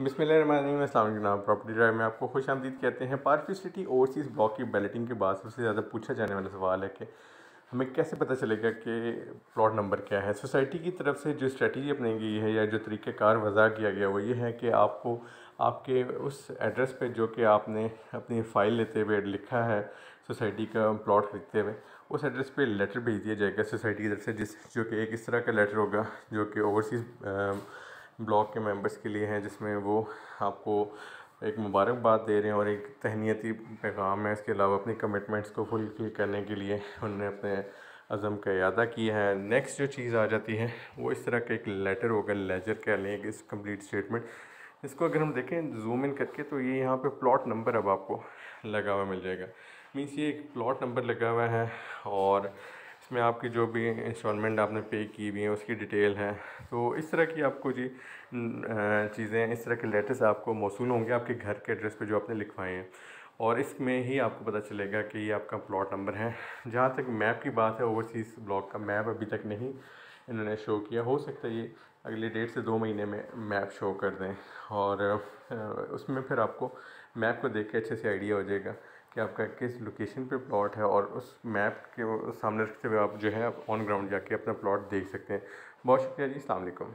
जनाब property drive में आपको खुश आमदीद कहते हैं पार्फी सिटी ओवरसीज़ ब्लॉक की बैलेटिंग के बाद सबसे ज़्यादा पूछा जाने वाला सवाल है कि हमें कैसे पता चलेगा कि प्लॉट नंबर क्या है सोसाइटी की तरफ से जो स्ट्रेटी अपनाई गई है या जो तरीक़ेकार वज़ा किया गया वो ये है कि आपको आपके उस एड्रेस पर जो कि आपने अपनी फ़ाइल लेते हुए लिखा है सोसाइटी का प्लॉट खरीदते हुए उस एड्रेस पे लेटर भेज दिया जाएगा सोसाइटी की तरफ से जिस जो कि एक इस तरह का लेटर होगा जो कि ओवरसीज़ ब्लॉक के मेंबर्स के लिए हैं जिसमें वो आपको एक मुबारकबाद दे रहे हैं और एक तहनीती पैगाम है इसके अलावा अपनी कमिटमेंट्स को फुलफिल करने के लिए उन्होंने अपने अज़म का अदा किया है नेक्स्ट जो चीज़ आ जाती है वो इस तरह का एक लेटर होगा लेजर कह लें इस कम्प्लीट स्टेटमेंट इसको अगर हम देखें जूम इन करके तो ये यहाँ पे प्लॉट नंबर अब आपको लगा हुआ मिल जाएगा मीन्स ये एक प्लॉट नंबर लगा हुआ है और इसमें आपकी जो भी इंस्टॉलमेंट आपने पे की हुई है उसकी डिटेल है तो इस तरह की आपको जी चीज़ें इस तरह के लेटर्स आपको मौसू होंगे आपके घर के एड्रेस पे जो आपने लिखवाए हैं और इसमें ही आपको पता चलेगा कि ये आपका प्लॉट नंबर है जहाँ तक मैप की बात है ओवरसीज़ ब्लॉक का मैप अभी तक नहीं इन्होंने शो किया हो सकता है ये अगले डेढ़ से दो महीने में मैप शो कर दें और उसमें फिर आपको मैप को देख के अच्छे से आइडिया हो जाएगा कि आपका किस लोकेशन पे प्लॉट है और उस मैप के सामने रखते हुए आप जो है आप ऑन ग्राउंड जाके अपना प्लॉट देख सकते हैं बहुत शुक्रिया जी अलैक्म